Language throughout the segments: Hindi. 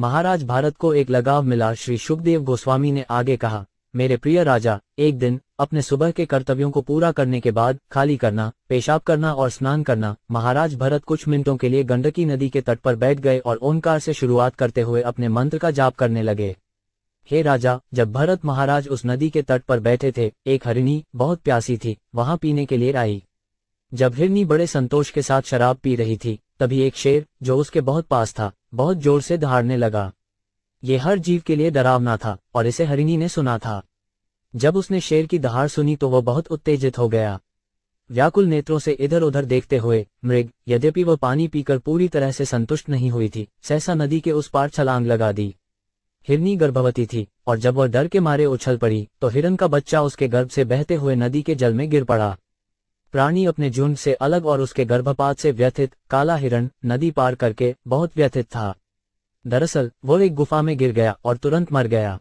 महाराज भारत को एक लगाव मिला श्री शुभदेव गोस्वामी ने आगे कहा मेरे प्रिय राजा एक दिन अपने सुबह के कर्तव्यों को पूरा करने के बाद खाली करना पेशाब करना और स्नान करना महाराज भरत कुछ मिनटों के लिए गंडकी नदी के तट पर बैठ गए और ओंकार से शुरुआत करते हुए अपने मंत्र का जाप करने लगे हे राजा जब भरत महाराज उस नदी के तट पर बैठे थे एक हरिणी बहुत प्यासी थी वहां पीने के लिए आई जब हिरनी बड़े संतोष के साथ शराब पी रही थी तभी एक शेर जो उसके बहुत पास था बहुत जोर से दहाड़ने लगा ये हर जीव के लिए डरावना था और इसे हरिणी ने सुना था जब उसने शेर की दहाड़ सुनी तो वह बहुत उत्तेजित हो गया व्याकुल नेत्रों से इधर उधर देखते हुए मृग यद्यपि वह पानी पीकर पूरी तरह से संतुष्ट नहीं हुई थी सहसा नदी के उस पार छलांग लगा दी हिरनी गर्भवती थी और जब वह डर के मारे उछल पड़ी तो हिरन का बच्चा उसके गर्भ से बहते हुए नदी के जल में गिर पड़ा प्राणी अपने झुंड से अलग और उसके गर्भपात से व्यथित काला हिरण नदी पार करके बहुत व्यथित था दरअसल वो एक गुफा में गिर गया और तुरंत मर गया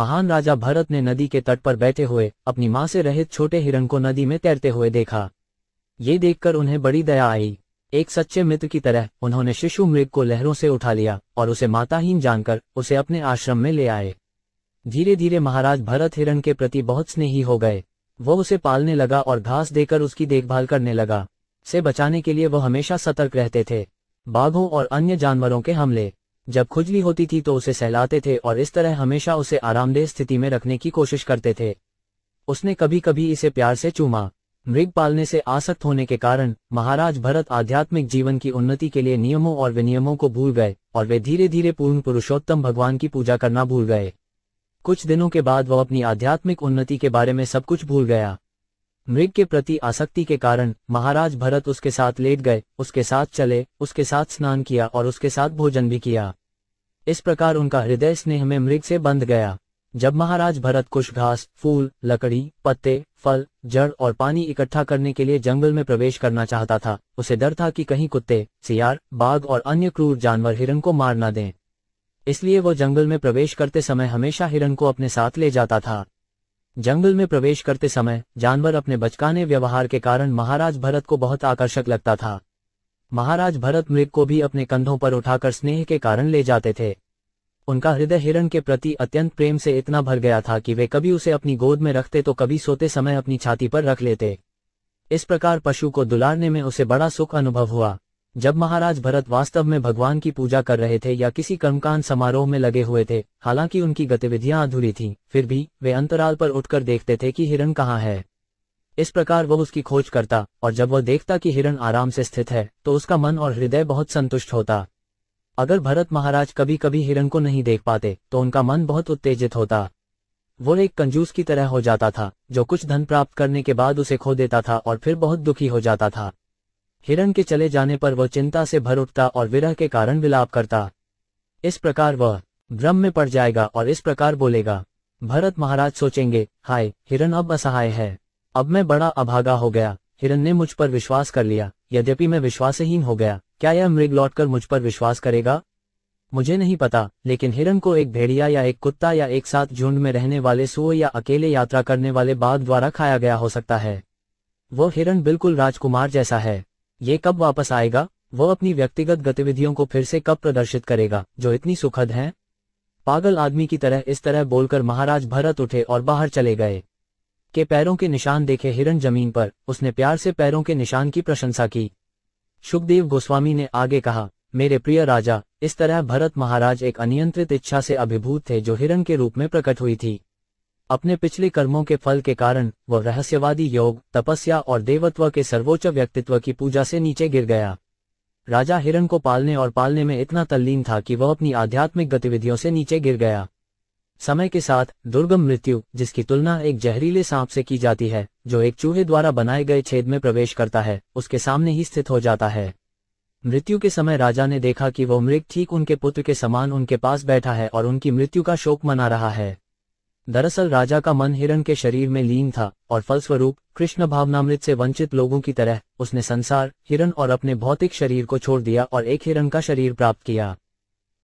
महान राजा भरत ने नदी के तट पर बैठे हुए अपनी मां से रहित छोटे हिरण को नदी में तैरते हुए देखा ये देखकर उन्हें बड़ी दया आई एक सच्चे मित्र की तरह उन्होंने शिशु मृग को लहरों से उठा लिया और उसे माताहीन जानकर उसे अपने आश्रम में ले आए धीरे धीरे महाराज भरत हिरण के प्रति बहुत स्नेही हो गए वो उसे पालने लगा और घास देकर उसकी देखभाल करने लगा से बचाने के लिए वह हमेशा सतर्क रहते थे बाघों और अन्य जानवरों के हमले जब खुजली होती थी तो उसे सहलाते थे और इस तरह हमेशा उसे आरामदेह स्थिति में रखने की कोशिश करते थे उसने कभी कभी इसे प्यार से चूमा मृग पालने से आसक्त होने के कारण महाराज भरत आध्यात्मिक जीवन की उन्नति के लिए नियमों और विनियमों को भूल गए और वे धीरे धीरे पूर्ण पुरुषोत्तम भगवान की पूजा करना भूल गए कुछ दिनों के बाद वह अपनी आध्यात्मिक उन्नति के बारे में सब कुछ भूल गया मृग के प्रति आसक्ति के कारण महाराज भरत उसके साथ लेट गए उसके साथ चले उसके साथ स्नान किया और उसके साथ भोजन भी किया इस प्रकार उनका हृदय स्नेह में मृग से बंध गया जब महाराज भरत कुछ घास फूल लकड़ी पत्ते फल जड़ और पानी इकट्ठा करने के लिए जंगल में प्रवेश करना चाहता था उसे डर था कि कहीं कुत्ते सियार बाघ और अन्य क्रूर जानवर हिरण को मार न दें इसलिए वो जंगल में प्रवेश करते समय हमेशा हिरण को अपने साथ ले जाता था जंगल में प्रवेश करते समय जानवर अपने बचकाने व्यवहार के कारण महाराज भरत को बहुत आकर्षक लगता था महाराज भरत मृग को भी अपने कंधों पर उठाकर स्नेह के कारण ले जाते थे उनका हृदय हिरण के प्रति अत्यंत प्रेम से इतना भर गया था कि वे कभी उसे अपनी गोद में रखते तो कभी सोते समय अपनी छाती पर रख लेते इस प्रकार पशु को दुलारने में उसे बड़ा सुख अनुभव हुआ जब महाराज भरत वास्तव में भगवान की पूजा कर रहे थे या किसी कर्मकांड समारोह में लगे हुए थे हालांकि उनकी गतिविधियां अधूरी थीं, फिर भी वे अंतराल पर उठकर देखते थे कि हिरण कहाँ है इस प्रकार वह उसकी खोज करता और जब वह देखता कि हिरण आराम से स्थित है तो उसका मन और हृदय बहुत संतुष्ट होता अगर भरत महाराज कभी कभी हिरण को नहीं देख पाते तो उनका मन बहुत उत्तेजित होता वो एक कंजूस की तरह हो जाता था जो कुछ धन प्राप्त करने के बाद उसे खो देता था और फिर बहुत दुखी हो जाता था हिरण के चले जाने पर वह चिंता से भर उठता और विरह के कारण विलाप करता इस प्रकार वह भ्रम में पड़ जाएगा और इस प्रकार बोलेगा भरत महाराज सोचेंगे हाय हिरण अब असहाय है अब मैं बड़ा अभागा हो गया हिरण ने मुझ पर विश्वास कर लिया यद्यपि मैं विश्वासहीन हो गया क्या यह मृग लौटकर मुझ पर विश्वास करेगा मुझे नहीं पता लेकिन हिरण को एक भेड़िया या एक कुत्ता या एक साथ झुंड में रहने वाले सो या अकेले यात्रा करने वाले बाघ द्वारा खाया गया हो सकता है वो हिरण बिल्कुल राजकुमार जैसा है ये कब वापस आएगा वो अपनी व्यक्तिगत गतिविधियों को फिर से कब प्रदर्शित करेगा जो इतनी सुखद हैं पागल आदमी की तरह इस तरह बोलकर महाराज भरत उठे और बाहर चले गए के पैरों के निशान देखे हिरन जमीन पर उसने प्यार से पैरों के निशान की प्रशंसा की सुखदेव गोस्वामी ने आगे कहा मेरे प्रिय राजा इस तरह भरत महाराज एक अनियंत्रित इच्छा से अभिभूत थे जो हिरण के रूप में प्रकट हुई थी अपने पिछले कर्मों के फल के कारण वह रहस्यवादी योग तपस्या और देवत्व के सर्वोच्च व्यक्तित्व की पूजा से नीचे गिर गया राजा हिरण को पालने और पालने में इतना तल्लीन था कि वह अपनी आध्यात्मिक गतिविधियों से नीचे गिर गया समय के साथ दुर्गम मृत्यु जिसकी तुलना एक जहरीले सांप से की जाती है जो एक चूहे द्वारा बनाए गए छेद में प्रवेश करता है उसके सामने ही स्थित हो जाता है मृत्यु के समय राजा ने देखा कि वह मृग ठीक उनके पुत्र के समान उनके पास बैठा है और उनकी मृत्यु का शोक मना रहा है दरअसल राजा का मन हिरण के शरीर में लीन था और फलस्वरूप कृष्ण भावनामृत से वंचित लोगों की तरह उसने संसार हिरण और अपने भौतिक शरीर को छोड़ दिया और एक हिरण का शरीर प्राप्त किया